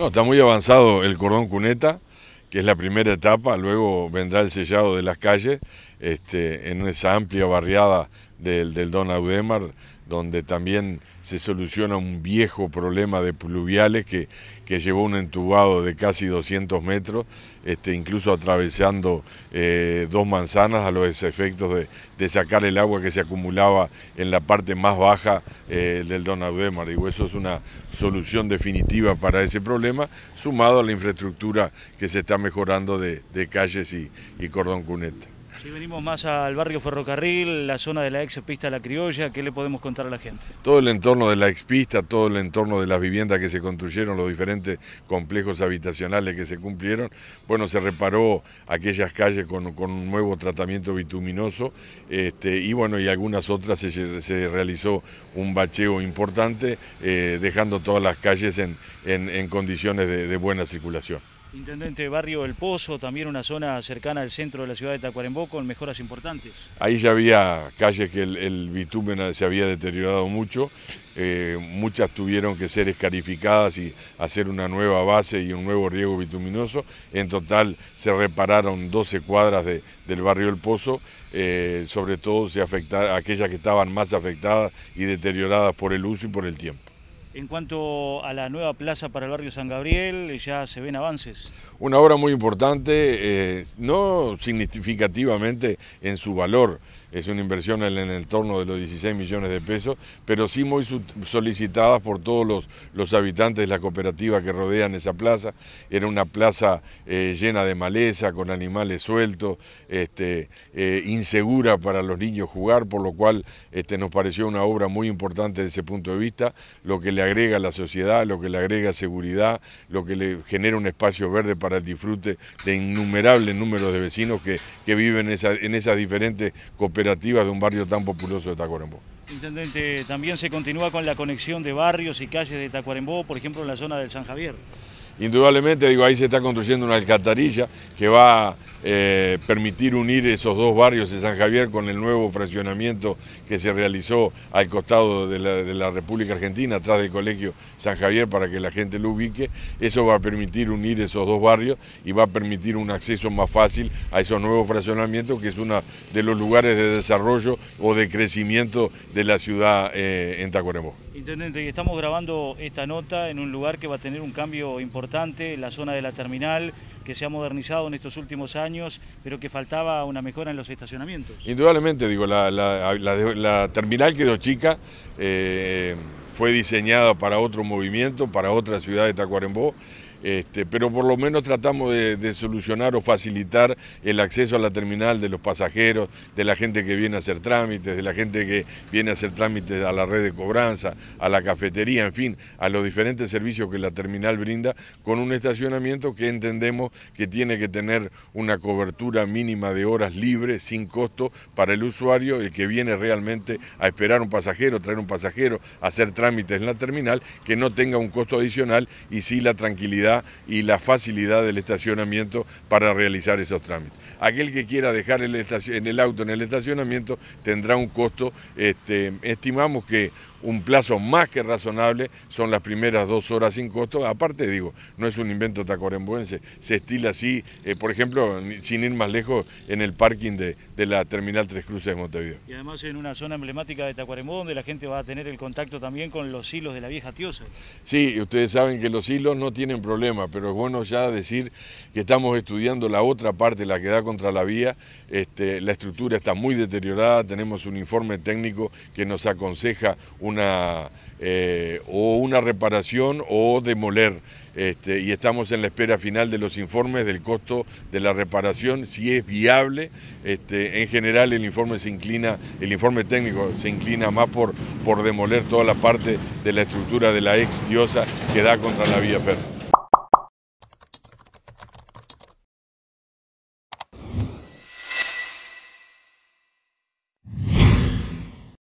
No, está muy avanzado el cordón cuneta, que es la primera etapa, luego vendrá el sellado de las calles este, en esa amplia barriada del, Don Audemar, donde también se soluciona un viejo problema de pluviales que, que llevó un entubado de casi 200 metros, este, incluso atravesando eh, dos manzanas a los efectos de, sacar el agua que se acumulaba en la parte más baja eh, del Don Audemar. eso es una solución definitiva para ese problema, sumado a la infraestructura que se está mejorando de, calles y, y cordón cuneta. Si venimos más al barrio Ferrocarril, la zona de la expista La Criolla, ¿qué le podemos contar a la gente? Todo el entorno de la expista, todo el entorno de las viviendas que se construyeron, los diferentes complejos habitacionales que se cumplieron, bueno, se reparó aquellas calles con, un nuevo tratamiento bituminoso este, y bueno, y algunas otras se, realizó un bacheo importante, eh, dejando todas las calles en, condiciones de buena circulación. Intendente Barrio El Pozo, también una zona cercana al centro de la ciudad de Tacuarembó con mejoras importantes. Ahí ya había calles que el, bitumen se había deteriorado mucho, eh, muchas tuvieron que ser escarificadas y hacer una nueva base y un nuevo riego bituminoso. En total se repararon 12 cuadras del barrio El Pozo, eh, sobre todo se aquellas que estaban más afectadas y deterioradas por el uso y por el tiempo. En cuanto a la nueva plaza para el barrio San Gabriel, ya se ven avances. Una obra muy importante, eh, no significativamente en su valor, es una inversión en el entorno de los 16 millones de pesos, pero sí muy solicitada por todos los, los habitantes de la cooperativa que rodean esa plaza. Era una plaza eh, llena de maleza, con animales sueltos, este, eh, insegura para los niños jugar, por lo cual este, nos pareció una obra muy importante desde ese punto de vista, lo que agrega a la sociedad, lo que le agrega seguridad, lo que le genera un espacio verde para el disfrute de innumerables números de vecinos que, viven en esas diferentes cooperativas de un barrio tan populoso de Tacuarembó. Intendente, también se continúa con la conexión de barrios y calles de Tacuarembó, por ejemplo en la zona del San Javier. Indudablemente, digo, ahí se está construyendo una alcantarilla que va a eh, permitir unir esos dos barrios de San Javier con el nuevo fraccionamiento que se realizó al costado de la, República Argentina, atrás del Colegio San Javier, para que la gente lo ubique. Eso va a permitir unir esos dos barrios y va a permitir un acceso más fácil a esos nuevos fraccionamientos, que es uno de los lugares de desarrollo o de crecimiento de la ciudad eh, en Tacuarembó. Intendente, estamos grabando esta nota en un lugar que va a tener un cambio importante, la zona de la terminal, que se ha modernizado en estos últimos años, pero que faltaba una mejora en los estacionamientos. Indudablemente, digo, la, terminal quedó chica, eh, fue diseñada para otro movimiento, para otra ciudad de Tacuarembó. Este, pero por lo menos tratamos de, solucionar o facilitar el acceso a la terminal de los pasajeros, de la gente que viene a hacer trámites, de la gente que viene a hacer trámites a la red de cobranza, a la cafetería, en fin, a los diferentes servicios que la terminal brinda con un estacionamiento que entendemos que tiene que tener una cobertura mínima de horas libres, sin costo, para el usuario, el que viene realmente a esperar un pasajero, traer un pasajero, hacer trámites en la terminal, que no tenga un costo adicional y sí la tranquilidad y la facilidad del estacionamiento para realizar esos trámites. Aquel que quiera dejar el, en el auto en el estacionamiento tendrá un costo, este, estimamos que un plazo más que razonable son las primeras dos horas sin costo. Aparte, digo, no es un invento tacuarembuense, se estila así, eh, por ejemplo, sin ir más lejos, en el parking de, la Terminal Tres Cruces de Montevideo. Y además en una zona emblemática de Tacuarembó, donde la gente va a tener el contacto también con los hilos de la vieja Tiosa. Sí, ustedes saben que los hilos no tienen problema pero es bueno ya decir que estamos estudiando la otra parte, la que da contra la vía. Este, la estructura está muy deteriorada, tenemos un informe técnico que nos aconseja una, eh, o una reparación o demoler. Este, y estamos en la espera final de los informes del costo de la reparación, si es viable. Este, en general el informe se inclina, el informe técnico se inclina más por, por demoler toda la parte de la estructura de la ex diosa que da contra la vía férrea.